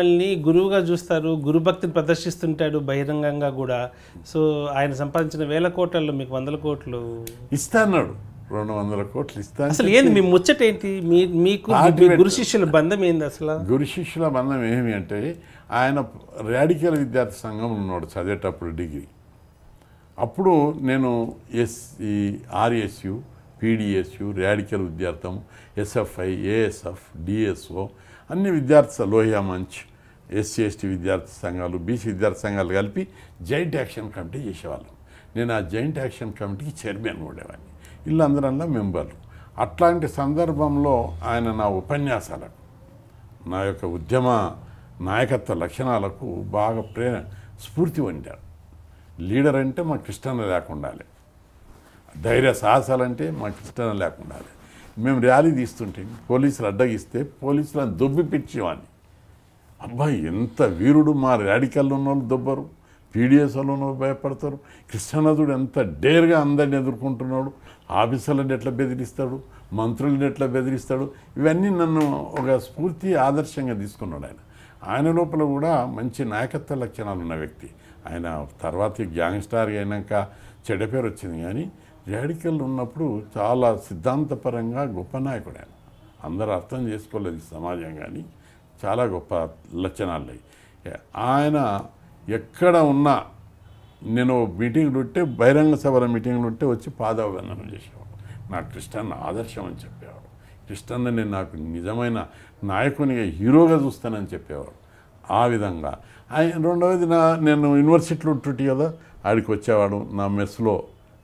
మిమ్మల్ని గురువుగా చూస్తారు గురుభక్తిని ప్రదర్శిస్తుంటాడు బహిరంగంగా కూడా సో ఆయన సంపాదించిన వేల కోట్లలో మీకు వందల కోట్లు అన్నాడు రెండు వందల కోట్లు ఇస్తాను అసలు ఏంది మీ ముచ్చట ఏంటి మీ మీకు గురు శిష్యుల బంధం ఏంది అసలు గురు శిష్యుల బంధం ఏమి అంటే ఆయన రాడికల్ విద్యార్థి సంఘం ఉన్నాడు చదివేటప్పుడు డిగ్రీ అప్పుడు నేను S E RSU PDSU radical విద్యార్థం ఎస్ఎఫ్ఐ ఏఎస్ఎఫ్ డిఎస్ఓ అన్ని విద్యార్థి లోహియా మంచ్ ఎస్సీ ఎస్టీ విద్యార్థి సంఘాలు బీసీ విద్యార్థి సంఘాలు కలిపి జాయింట్ యాక్షన్ కమిటీ చేసేవాళ్ళం నేను ఆ జాయింట్ యాక్షన్ కమిటీకి చైర్మన్ ఉండేవాడిని వీళ్ళందరూ మెంబర్లు అట్లాంటి సందర్భంలో ఆయన నా ఉపన్యాసాలకు నా యొక్క ఉద్యమ నాయకత్వ లక్షణాలకు బాగా ప్రేర స్ఫూర్తి పొందారు లీడర్ అంటే మా కృష్ణన్న లేకుండా ధైర్య సాహసాలంటే మా కృష్ణన్న లేకుండా మేము ర్యాలీ తీస్తుంటే పోలీసులు అడ్డగిస్తే పోలీసులను దుబ్బిపించేవాడిని అబ్బాయి ఎంత వీరుడు మా రాడికల్లో ఉన్న వాళ్ళు దొబ్బరు పీడిఎస్ వాళ్ళు భయపడతారు కృష్ణనాథుడు ఎంత డేర్గా అందరిని ఎదుర్కొంటున్నాడు ఆఫీసర్లను ఎట్లా బెదిరిస్తాడు మంత్రులను ఎట్లా బెదిరిస్తాడు ఇవన్నీ నన్ను ఒక స్ఫూర్తి ఆదర్శంగా తీసుకున్నాడు ఆయన ఆయన లోపల కూడా మంచి నాయకత్వ లక్షణాలు ఉన్న వ్యక్తి ఆయన తర్వాత గ్యాంగ్స్టార్ అయినాక చెడ్డ పేరు వచ్చింది కానీ రాడికల్ ఉన్నప్పుడు చాలా సిద్ధాంతపరంగా గొప్ప నాయకుడు ఆయన అందరూ అర్థం చేసుకోలేదు సమాజం కానీ చాలా గొప్ప లక్షణాలు ఆయన ఎక్కడ ఉన్నా నేను మీటింగ్లు ఉంటే బహిరంగ సభల మీటింగ్లు ఉంటే వచ్చి పాదాభివందనం చేసేవాడు నా కృష్ణన్న ఆదర్శం అని చెప్పేవాడు కృష్ణన్న నేను నాకు నిజమైన నాయకునిగా హీరోగా చూస్తానని చెప్పేవాడు ఆ విధంగా ఆయన రెండవది నా నేను యూనివర్సిటీలో ఉంటుంటే కదా ఆడికి వచ్చేవాడు నా మెస్లో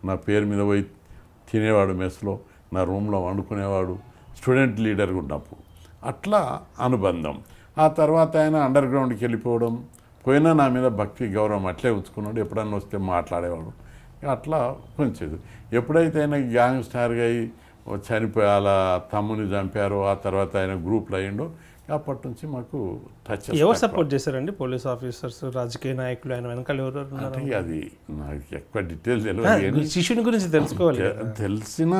నా పేరు మీద పోయి తినేవాడు మెస్లో నా రూమ్లో వండుకునేవాడు స్టూడెంట్ లీడర్గా ఉన్నప్పుడు అట్లా అనుబంధం ఆ తర్వాత ఆయన అండర్ గ్రౌండ్కి వెళ్ళిపోవడం పోయినా నా మీద భక్తి గౌరవం అట్లే ఉంచుకున్నాడు ఎప్పుడన్నా వస్తే మాట్లాడేవాడు అట్లా కొంచెది ఎప్పుడైతే ఆయన స్టార్గా అయి చనిపోయి అలా తమ్ముని చంపారో ఆ తర్వాత ఆయన గ్రూప్లో అయ్యిండో అప్పటి నుంచి మాకు టచ్ ఎవరు సపోర్ట్ చేశారండి పోలీస్ ఆఫీసర్స్ రాజకీయ నాయకులు ఆయన వెనకాల ఎవరు అది నాకు ఎక్కువ డీటెయిల్ తెలియదు శిష్యుని గురించి తెలుసుకోవాలి తెలిసిన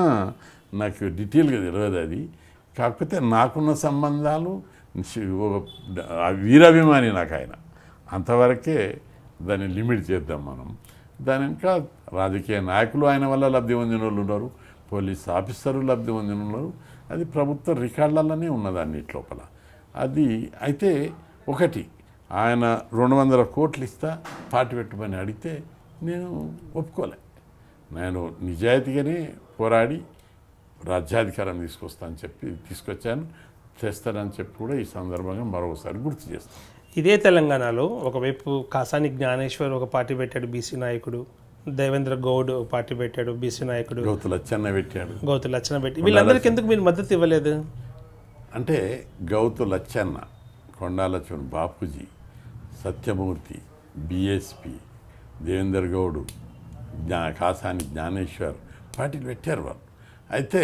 నాకు డీటెయిల్గా తెలియదు అది కాకపోతే నాకున్న సంబంధాలు వీరాభిమాని నాకు ఆయన అంతవరకే దాన్ని లిమిట్ చేద్దాం మనం దాని ఇంకా రాజకీయ నాయకులు ఆయన వల్ల లబ్ధి పొందిన వాళ్ళు ఉన్నారు పోలీస్ ఆఫీసర్లు లబ్ధి పొందిన ఉన్నారు అది ప్రభుత్వ రికార్డులలోనే ఉన్నది అన్నిటి లోపల అది అయితే ఒకటి ఆయన రెండు వందల కోట్లు ఇస్తా పాటు పెట్టమని అడిగితే నేను ఒప్పుకోలే నేను నిజాయితీగానే పోరాడి రాజ్యాధికారం తీసుకొస్తా అని చెప్పి తీసుకొచ్చాను చేస్తానని చెప్పి కూడా ఈ సందర్భంగా మరొకసారి గుర్తు చేస్తాను ఇదే తెలంగాణలో ఒకవైపు కాసాని జ్ఞానేశ్వర్ ఒక పార్టీ పెట్టాడు బీసీ నాయకుడు దేవేంద్ర గౌడ్ ఒక పార్టీ పెట్టాడు బీసీ నాయకుడు గౌతు లచ్చన్న పెట్టాడు గౌతు లచ్చన్న పెట్టి వీళ్ళందరికీ ఎందుకు మీరు మద్దతు ఇవ్వలేదు అంటే గౌతు లచ్చన్న కొండాలచ్చన్ బాపూజీ సత్యమూర్తి బిఎస్పి దేవేంద్ర గౌడ్ జ్ఞా కాసాని జ్ఞానేశ్వర్ పార్టీలు పెట్టారు వాళ్ళు అయితే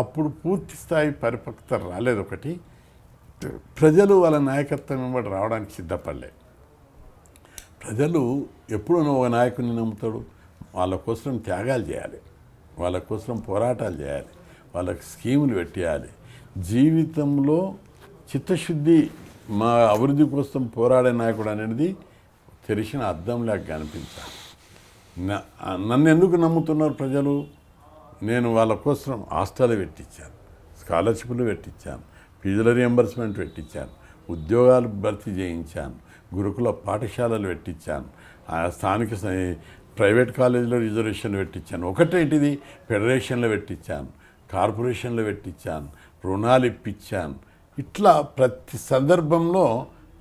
అప్పుడు పూర్తి స్థాయి పరిపక్వత రాలేదు ఒకటి ప్రజలు వాళ్ళ నాయకత్వం వెంబడి రావడానికి సిద్ధపడలే ప్రజలు ఎప్పుడు ఒక నాయకుని నమ్ముతాడు వాళ్ళ కోసం త్యాగాలు చేయాలి వాళ్ళ కోసం పోరాటాలు చేయాలి వాళ్ళకి స్కీములు పెట్టేయాలి జీవితంలో చిత్తశుద్ధి మా అభివృద్ధి కోసం పోరాడే నాయకుడు అనేది తెలిసిన అర్థంలాగా కనిపించాలి నన్ను ఎందుకు నమ్ముతున్నారు ప్రజలు నేను వాళ్ళ కోసం హాస్టల్ పెట్టించాను స్కాలర్షిప్లు పెట్టించాను ఫీజుల రియంబర్స్మెంట్ పెట్టించాను ఉద్యోగాలు భర్తీ చేయించాను గురుకుల పాఠశాలలు పెట్టించాను స్థానిక ప్రైవేట్ కాలేజీలో రిజర్వేషన్ పెట్టించాను ఒకటేంటిది ఫెడరేషన్లో పెట్టించాను కార్పొరేషన్లో పెట్టించాను రుణాలు ఇప్పించాను ఇట్లా ప్రతి సందర్భంలో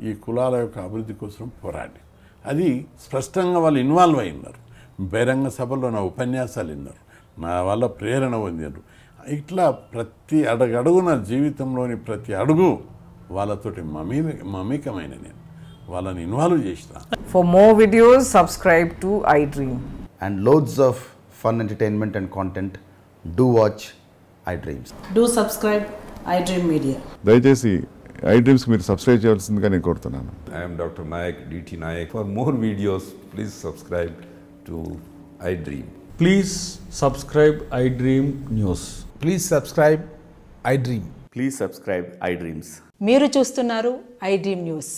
ఈ కులాల యొక్క అభివృద్ధి కోసం పోరాడి అది స్పష్టంగా వాళ్ళు ఇన్వాల్వ్ అయి ఉన్నారు బహిరంగ సభల్లో నా ఉపన్యాసాలు విన్నారు నా వల్ల ప్రేరణ పొందారు ఇట్లా ప్రతి అడుగడుగున జీవితంలోని ప్రతి అడుగు వాళ్ళతోటి మమీ మమీకమైన నేను వాళ్ళని ఇన్వాల్వ్ చేసిన for more videos subscribe to I dream and loads of fun entertainment and content do watch I dreams do subscribe I dream media దయచేసి ఐ డ్రీమ్స్ మీరు సబ్స్క్రైబ్ చేయాల్సిందిగా నేను కోరుతున్నాను I'm doctor Naik DT Naik for more videos please subscribe to I dream please subscribe I dream news please subscribe I dream please subscribe I dreams మీరు చూస్తున్నారు I dream news